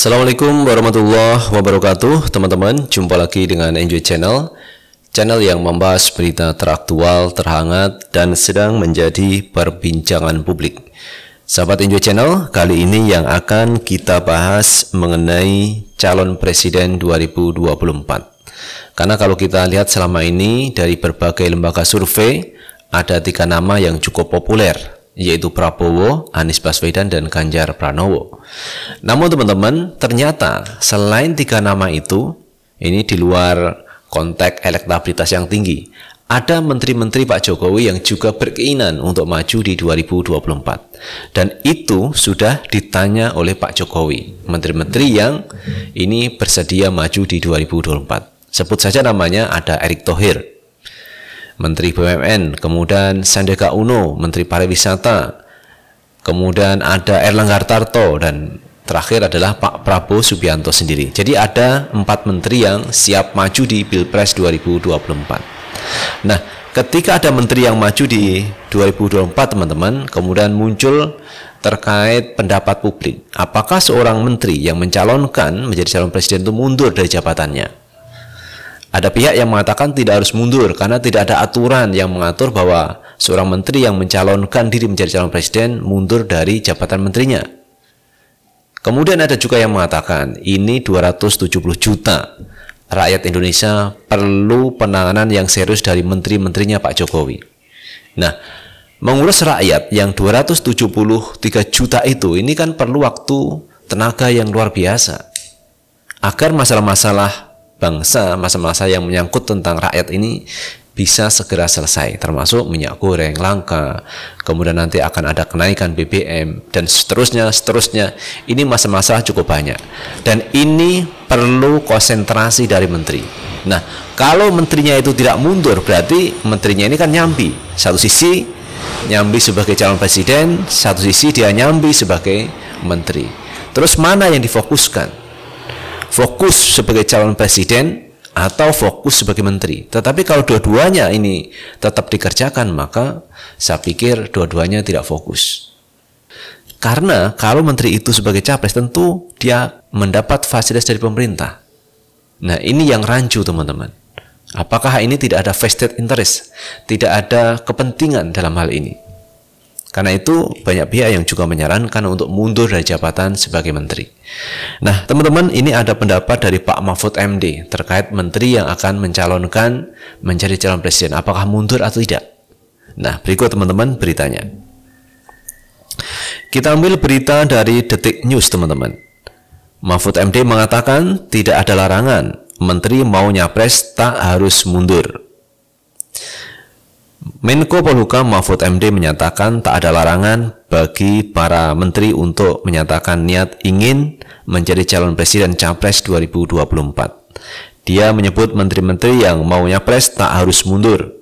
Assalamualaikum warahmatullahi wabarakatuh Teman-teman, jumpa lagi dengan Enjoy Channel Channel yang membahas berita teraktual, terhangat, dan sedang menjadi perbincangan publik Sahabat Enjoy Channel, kali ini yang akan kita bahas mengenai calon presiden 2024 Karena kalau kita lihat selama ini dari berbagai lembaga survei Ada tiga nama yang cukup populer yaitu Prabowo, Anies Baswedan, dan Ganjar Pranowo. Namun teman-teman, ternyata selain tiga nama itu, ini di luar konteks elektabilitas yang tinggi, ada menteri-menteri Pak Jokowi yang juga berkeinginan untuk maju di 2024. Dan itu sudah ditanya oleh Pak Jokowi, menteri-menteri yang ini bersedia maju di 2024. Sebut saja namanya ada Erick Thohir, Menteri BUMN, kemudian Sandiaga Uno, Menteri Pariwisata, kemudian ada Erlangga Hartarto, dan terakhir adalah Pak Prabowo Subianto sendiri. Jadi ada empat menteri yang siap maju di Pilpres 2024. Nah, ketika ada menteri yang maju di 2024, teman-teman, kemudian muncul terkait pendapat publik. Apakah seorang menteri yang mencalonkan menjadi calon presiden itu mundur dari jabatannya? Ada pihak yang mengatakan tidak harus mundur karena tidak ada aturan yang mengatur bahwa seorang menteri yang mencalonkan diri menjadi calon presiden mundur dari jabatan menterinya. Kemudian ada juga yang mengatakan ini 270 juta rakyat Indonesia perlu penanganan yang serius dari menteri-menterinya Pak Jokowi. Nah, mengurus rakyat yang 273 juta itu ini kan perlu waktu tenaga yang luar biasa agar masalah-masalah bangsa masa-masa yang menyangkut tentang rakyat ini bisa segera selesai termasuk minyak goreng langka kemudian nanti akan ada kenaikan BBM dan seterusnya seterusnya ini masa-masa cukup banyak dan ini perlu konsentrasi dari menteri nah kalau menterinya itu tidak mundur berarti menterinya ini kan nyambi satu sisi nyambi sebagai calon presiden satu sisi dia nyambi sebagai menteri terus mana yang difokuskan fokus sebagai calon presiden atau fokus sebagai menteri. Tetapi kalau dua-duanya ini tetap dikerjakan, maka saya pikir dua-duanya tidak fokus. Karena kalau menteri itu sebagai capres tentu dia mendapat fasilitas dari pemerintah. Nah ini yang rancu teman-teman. Apakah ini tidak ada vested interest? Tidak ada kepentingan dalam hal ini? Karena itu banyak pihak yang juga menyarankan untuk mundur dari jabatan sebagai menteri. Nah, teman-teman, ini ada pendapat dari Pak Mahfud MD terkait menteri yang akan mencalonkan menjadi calon presiden apakah mundur atau tidak. Nah, berikut teman-teman beritanya. Kita ambil berita dari Detik News, teman-teman. Mahfud MD mengatakan tidak ada larangan, menteri mau nyapres tak harus mundur. Menko Polhukam Mahfud MD menyatakan tak ada larangan bagi para menteri untuk menyatakan niat ingin menjadi calon presiden capres 2024. Dia menyebut menteri-menteri yang mau nyapres tak harus mundur.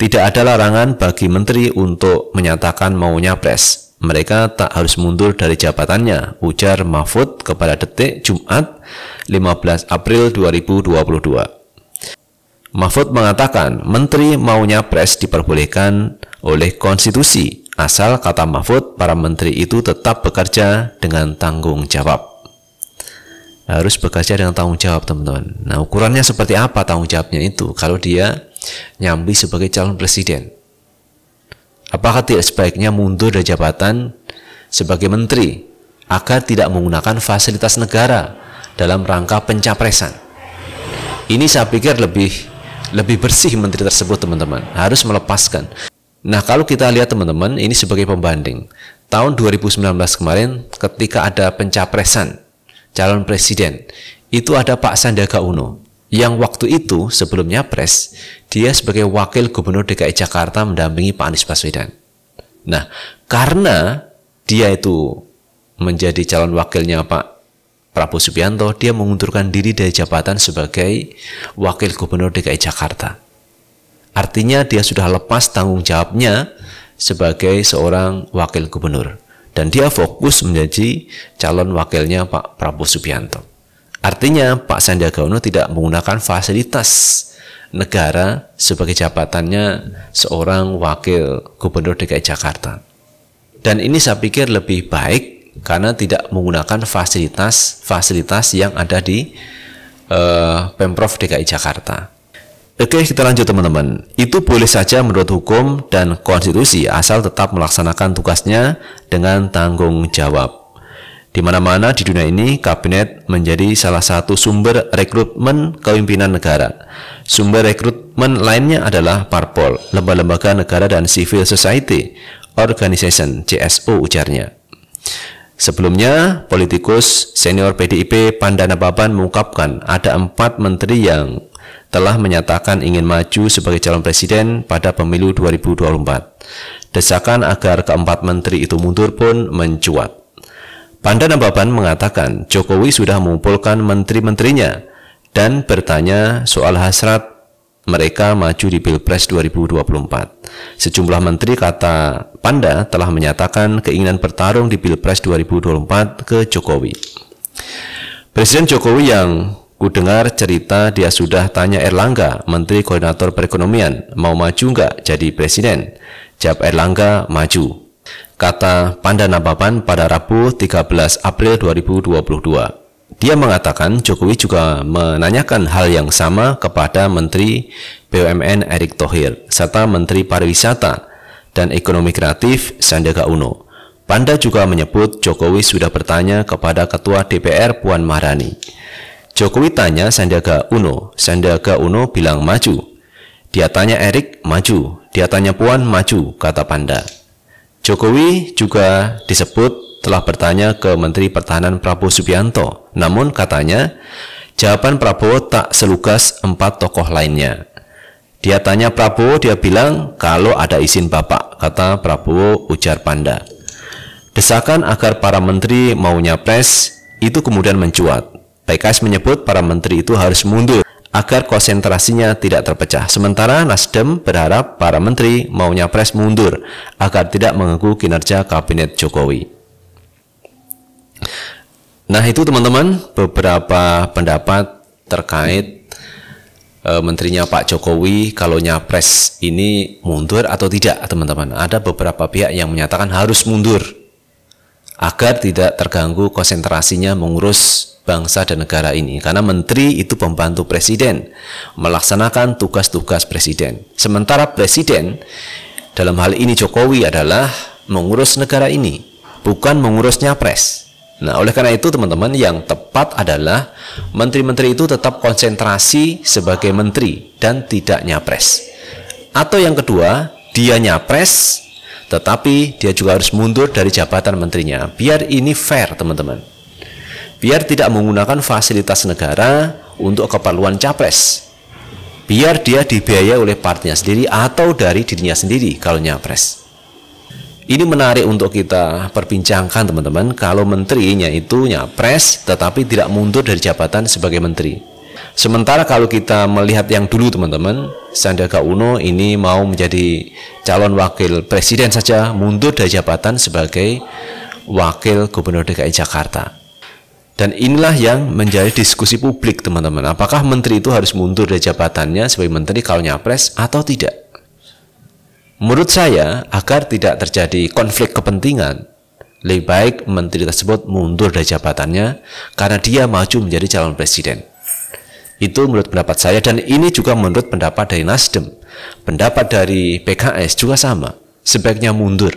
Tidak ada larangan bagi menteri untuk menyatakan mau nyapres. Mereka tak harus mundur dari jabatannya, ujar Mahfud kepada Detik Jumat 15 April 2022. Mahfud mengatakan menteri maunya pres diperbolehkan oleh konstitusi asal kata Mahfud para menteri itu tetap bekerja dengan tanggung jawab harus bekerja dengan tanggung jawab teman-teman. Nah ukurannya seperti apa tanggung jawabnya itu kalau dia nyambi sebagai calon presiden? Apakah tidak sebaiknya mundur dari jabatan sebagai menteri agar tidak menggunakan fasilitas negara dalam rangka pencapresan? Ini saya pikir lebih lebih bersih menteri tersebut teman-teman harus melepaskan nah kalau kita lihat teman-teman ini sebagai pembanding tahun 2019 kemarin ketika ada pencapresan calon presiden itu ada Pak Sandiaga Uno yang waktu itu sebelumnya pres dia sebagai wakil gubernur DKI Jakarta mendampingi Pak Anies Baswedan nah karena dia itu menjadi calon wakilnya Pak Prabowo Subianto, dia mengundurkan diri dari jabatan sebagai Wakil Gubernur DKI Jakarta. Artinya dia sudah lepas tanggung jawabnya sebagai seorang Wakil Gubernur. Dan dia fokus menjadi calon wakilnya Pak Prabowo Subianto. Artinya Pak Sandiaga Uno tidak menggunakan fasilitas negara sebagai jabatannya seorang Wakil Gubernur DKI Jakarta. Dan ini saya pikir lebih baik karena tidak menggunakan fasilitas-fasilitas yang ada di uh, Pemprov DKI Jakarta. Oke, kita lanjut teman-teman. Itu boleh saja menurut hukum dan konstitusi asal tetap melaksanakan tugasnya dengan tanggung jawab. Di mana-mana di dunia ini, kabinet menjadi salah satu sumber rekrutmen kepemimpinan negara. Sumber rekrutmen lainnya adalah parpol, lembaga-lembaga negara dan civil society, organization, CSO ujarnya. Sebelumnya, politikus senior PDIP Pandana Baban mengungkapkan ada empat menteri yang telah menyatakan ingin maju sebagai calon presiden pada pemilu 2024. Desakan agar keempat menteri itu mundur pun mencuat. Pandana Baban mengatakan Jokowi sudah mengumpulkan menteri-menterinya dan bertanya soal hasrat mereka maju di Pilpres 2024. Sejumlah menteri kata Panda telah menyatakan keinginan bertarung di Pilpres 2024 ke Jokowi. Presiden Jokowi yang kudengar cerita dia sudah tanya Erlangga, Menteri Koordinator Perekonomian, mau maju nggak jadi presiden? Jawab Erlangga, maju. Kata Panda Nababan pada Rabu 13 April 2022. Dia mengatakan Jokowi juga menanyakan hal yang sama kepada Menteri BUMN Erick Thohir serta Menteri Pariwisata dan Ekonomi Kreatif Sandiaga Uno. Panda juga menyebut Jokowi sudah bertanya kepada Ketua DPR Puan Maharani. Jokowi tanya Sandiaga Uno, Sandiaga Uno bilang maju. Dia tanya Erik, maju. Dia tanya Puan, maju, kata Panda. Jokowi juga disebut telah bertanya ke Menteri Pertahanan Prabowo Subianto. Namun katanya, jawaban Prabowo tak selugas empat tokoh lainnya. Dia tanya Prabowo, dia bilang, kalau ada izin Bapak, kata Prabowo ujar Panda. Desakan agar para menteri maunya pres itu kemudian mencuat. PKS menyebut para menteri itu harus mundur agar konsentrasinya tidak terpecah. Sementara Nasdem berharap para menteri maunya pres mundur agar tidak mengganggu kinerja kabinet Jokowi. Nah, itu teman-teman beberapa pendapat terkait e, menterinya Pak Jokowi kalau nyapres ini mundur atau tidak, teman-teman. Ada beberapa pihak yang menyatakan harus mundur agar tidak terganggu konsentrasinya mengurus bangsa dan negara ini karena menteri itu pembantu presiden melaksanakan tugas-tugas presiden. Sementara presiden dalam hal ini Jokowi adalah mengurus negara ini, bukan mengurus nyapres. Nah, oleh karena itu teman-teman yang tepat adalah menteri-menteri itu tetap konsentrasi sebagai menteri dan tidak nyapres. Atau yang kedua, dia nyapres tetapi dia juga harus mundur dari jabatan menterinya. Biar ini fair, teman-teman. Biar tidak menggunakan fasilitas negara untuk keperluan capres. Biar dia dibiayai oleh partnya sendiri atau dari dirinya sendiri kalau nyapres. Ini menarik untuk kita perbincangkan teman-teman kalau menterinya itu nyapres tetapi tidak mundur dari jabatan sebagai menteri. Sementara kalau kita melihat yang dulu teman-teman, Sandiaga Uno ini mau menjadi calon wakil presiden saja mundur dari jabatan sebagai wakil gubernur DKI Jakarta. Dan inilah yang menjadi diskusi publik teman-teman. Apakah menteri itu harus mundur dari jabatannya sebagai menteri kalau nyapres atau tidak? Menurut saya, agar tidak terjadi konflik kepentingan, lebih baik menteri tersebut mundur dari jabatannya karena dia maju menjadi calon presiden. Itu menurut pendapat saya dan ini juga menurut pendapat dari Nasdem. Pendapat dari PKS juga sama, sebaiknya mundur.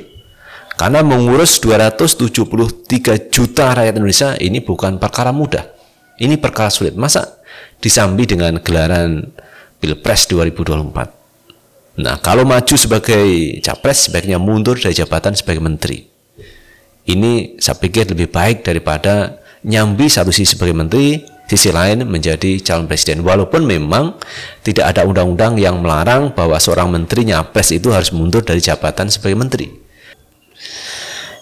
Karena mengurus 273 juta rakyat Indonesia ini bukan perkara mudah. Ini perkara sulit. Masa disambi dengan gelaran Pilpres 2024? Nah, kalau maju sebagai capres sebaiknya mundur dari jabatan sebagai menteri. Ini saya pikir lebih baik daripada nyambi satu sisi sebagai menteri, sisi lain menjadi calon presiden. Walaupun memang tidak ada undang-undang yang melarang bahwa seorang menteri nyapres itu harus mundur dari jabatan sebagai menteri.